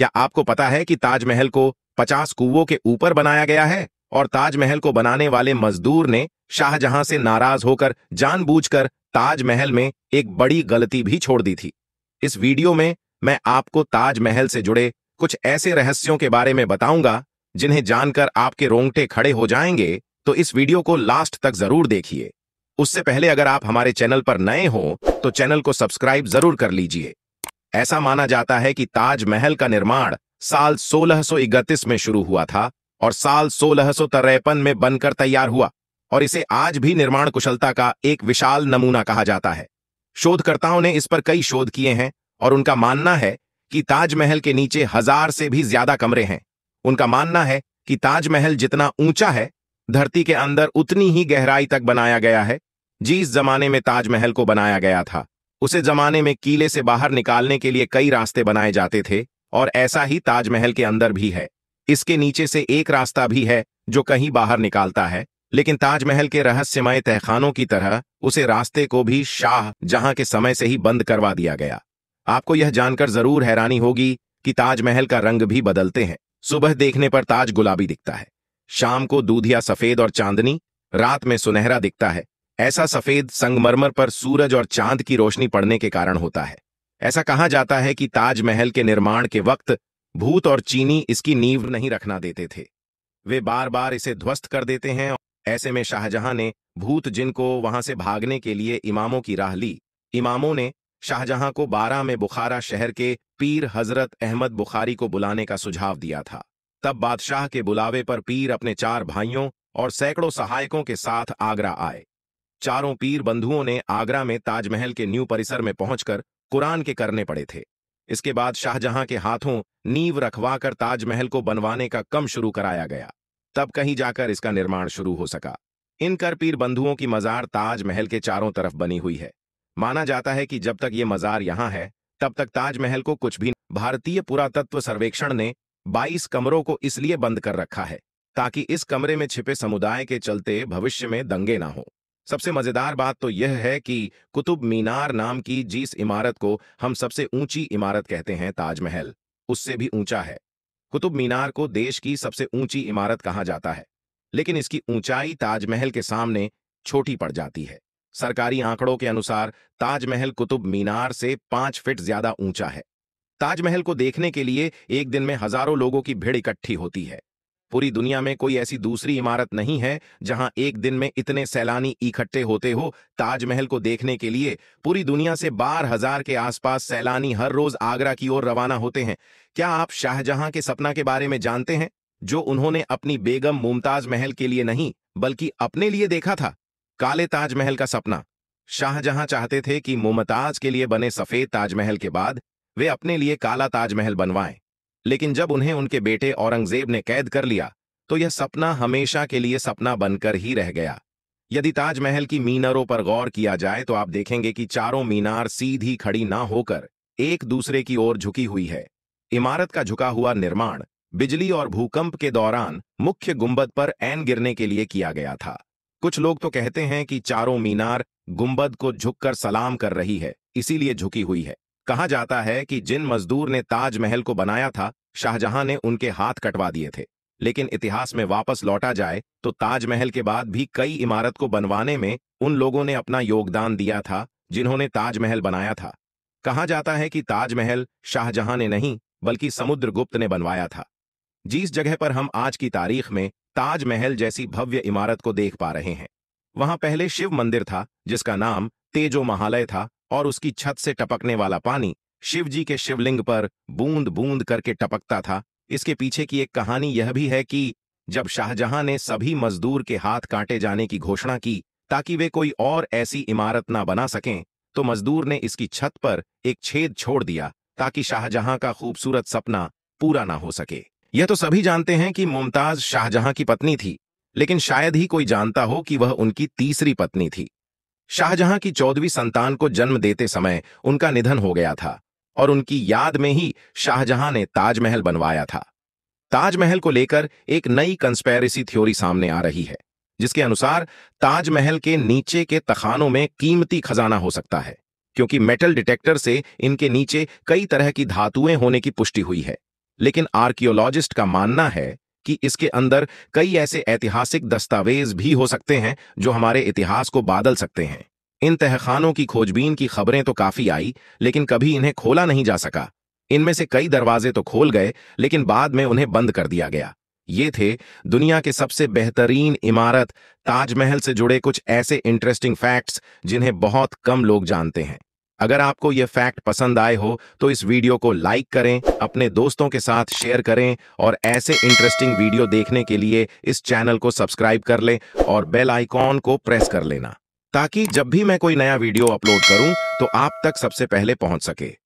क्या आपको पता है कि ताजमहल को पचास कुओं के ऊपर बनाया गया है और ताजमहल को बनाने वाले मजदूर ने शाहजहां से नाराज होकर जानबूझकर ताजमहल में एक बड़ी गलती भी छोड़ दी थी इस वीडियो में मैं आपको ताजमहल से जुड़े कुछ ऐसे रहस्यों के बारे में बताऊंगा जिन्हें जानकर आपके रोंगटे खड़े हो जाएंगे तो इस वीडियो को लास्ट तक जरूर देखिए उससे पहले अगर आप हमारे चैनल पर नए हो तो चैनल को सब्सक्राइब जरूर कर लीजिए ऐसा माना जाता है कि ताजमहल का निर्माण साल सोलह में शुरू हुआ था और साल सोलह में बनकर तैयार हुआ और इसे आज भी निर्माण कुशलता का एक विशाल नमूना कहा जाता है शोधकर्ताओं ने इस पर कई शोध किए हैं और उनका मानना है कि ताजमहल के नीचे हजार से भी ज्यादा कमरे हैं उनका मानना है कि ताजमहल जितना ऊंचा है धरती के अंदर उतनी ही गहराई तक बनाया गया है जिस जमाने में ताजमहल को बनाया गया था उसे जमाने में किले से बाहर निकालने के लिए कई रास्ते बनाए जाते थे और ऐसा ही ताजमहल के अंदर भी है इसके नीचे से एक रास्ता भी है जो कहीं बाहर निकालता है लेकिन ताजमहल के रहस्यमय तहखानों की तरह उसे रास्ते को भी शाह जहां के समय से ही बंद करवा दिया गया आपको यह जानकर जरूर हैरानी होगी कि ताजमहल का रंग भी बदलते हैं सुबह देखने पर ताज गुलाबी दिखता है शाम को दूधिया सफेद और चांदनी रात में सुनहरा दिखता है ऐसा सफेद संगमरमर पर सूरज और चांद की रोशनी पड़ने के कारण होता है ऐसा कहा जाता है कि ताजमहल के निर्माण के वक्त भूत और चीनी इसकी नींव नहीं रखना देते थे वे बार बार इसे ध्वस्त कर देते हैं ऐसे में शाहजहां ने भूत जिनको वहां से भागने के लिए इमामों की राह ली इमामों ने शाहजहां को बारह में बुखारा शहर के पीर हजरत अहमद बुखारी को बुलाने का सुझाव दिया था तब बादशाह के बुलावे पर पीर अपने चार भाइयों और सैकड़ों सहायकों के साथ आगरा आए चारों पीर बंधुओं ने आगरा में ताजमहल के न्यू परिसर में पहुंचकर कुरान के करने पड़े थे इसके बाद शाहजहां के हाथों नींव रखवाकर ताजमहल को बनवाने का कम शुरू कराया गया तब कहीं जाकर इसका निर्माण शुरू हो सका इन कर पीर बंधुओं की मजार ताजमहल के चारों तरफ बनी हुई है माना जाता है कि जब तक ये मजार यहाँ है तब तक ताजमहल को कुछ भी भारतीय पुरातत्व सर्वेक्षण ने 22 कमरों को इसलिए बंद कर रखा है ताकि इस कमरे में छिपे समुदाय के चलते भविष्य में दंगे ना हो सबसे मजेदार बात तो यह है कि कुतुब मीनार नाम की जिस इमारत को हम सबसे ऊंची इमारत कहते हैं ताजमहल उससे भी ऊंचा है कुतुब मीनार को देश की सबसे ऊंची इमारत कहा जाता है लेकिन इसकी ऊंचाई ताजमहल के सामने छोटी पड़ जाती है सरकारी आंकड़ों के अनुसार ताजमहल कुतुब मीनार से पांच फिट ज्यादा ऊंचा है ताजमहल को देखने के लिए एक दिन में हजारों लोगों की भीड़ इकट्ठी होती है पूरी दुनिया में कोई ऐसी दूसरी इमारत नहीं है जहां एक दिन में इतने सैलानी इकट्ठे होते हो ताजमहल को देखने के लिए पूरी दुनिया से बारह हजार के आसपास सैलानी हर रोज आगरा की ओर रवाना होते हैं क्या आप शाहजहां के सपना के बारे में जानते हैं जो उन्होंने अपनी बेगम मुमताज महल के लिए नहीं बल्कि अपने लिए देखा था काले ताजमहल का सपना शाहजहां चाहते थे कि मुमताज के लिए बने सफेद ताजमहल के बाद वे अपने लिए काला ताजमहल बनवाएं लेकिन जब उन्हें उनके बेटे औरंगजेब ने कैद कर लिया तो यह सपना हमेशा के लिए सपना बनकर ही रह गया यदि ताजमहल की मीनारों पर गौर किया जाए तो आप देखेंगे कि चारों मीनार सीधी खड़ी ना होकर एक दूसरे की ओर झुकी हुई है इमारत का झुका हुआ निर्माण बिजली और भूकंप के दौरान मुख्य गुंबद पर एन गिरने के लिए किया गया था कुछ लोग तो कहते हैं कि चारों मीनार गुंबद को झुककर सलाम कर रही है इसीलिए झुकी हुई है कहा जाता है कि जिन मजदूर ने ताजमहल को बनाया था शाहजहां ने उनके हाथ कटवा दिए थे लेकिन इतिहास में वापस लौटा जाए तो ताजमहल के बाद भी कई इमारत को बनवाने में उन लोगों ने अपना योगदान दिया था जिन्होंने ताजमहल बनाया था कहा जाता है कि ताजमहल शाहजहां ने नहीं बल्कि समुद्रगुप्त ने बनवाया था जिस जगह पर हम आज की तारीख में ताजमहल जैसी भव्य इमारत को देख पा रहे हैं वहां पहले शिव मंदिर था जिसका नाम तेजो महालय था और उसकी छत से टपकने वाला पानी शिवजी के शिवलिंग पर बूंद बूंद करके टपकता था इसके पीछे की एक कहानी यह भी है कि जब शाहजहां ने सभी मजदूर के हाथ काटे जाने की घोषणा की ताकि वे कोई और ऐसी इमारत ना बना सकें तो मजदूर ने इसकी छत पर एक छेद छोड़ दिया ताकि शाहजहां का खूबसूरत सपना पूरा ना हो सके यह तो सभी जानते हैं कि मुमताज शाहजहां की पत्नी थी लेकिन शायद ही कोई जानता हो कि वह उनकी तीसरी पत्नी थी शाहजहां की चौदहवीं संतान को जन्म देते समय उनका निधन हो गया था और उनकी याद में ही शाहजहां ने ताजमहल बनवाया था ताजमहल को लेकर एक नई कंस्पेरेसी थ्योरी सामने आ रही है जिसके अनुसार ताजमहल के नीचे के तखानों में कीमती खजाना हो सकता है क्योंकि मेटल डिटेक्टर से इनके नीचे कई तरह की धातुएं होने की पुष्टि हुई है लेकिन आर्कियोलॉजिस्ट का मानना है कि इसके अंदर कई ऐसे ऐतिहासिक दस्तावेज भी हो सकते हैं जो हमारे इतिहास को बादल सकते हैं इन तहखानों की खोजबीन की खबरें तो काफी आई लेकिन कभी इन्हें खोला नहीं जा सका इनमें से कई दरवाजे तो खोल गए लेकिन बाद में उन्हें बंद कर दिया गया ये थे दुनिया के सबसे बेहतरीन इमारत ताजमहल से जुड़े कुछ ऐसे इंटरेस्टिंग फैक्ट्स जिन्हें बहुत कम लोग जानते हैं अगर आपको ये फैक्ट पसंद आए हो तो इस वीडियो को लाइक करें अपने दोस्तों के साथ शेयर करें और ऐसे इंटरेस्टिंग वीडियो देखने के लिए इस चैनल को सब्सक्राइब कर लें और बेल आइकॉन को प्रेस कर लेना ताकि जब भी मैं कोई नया वीडियो अपलोड करूं तो आप तक सबसे पहले पहुंच सके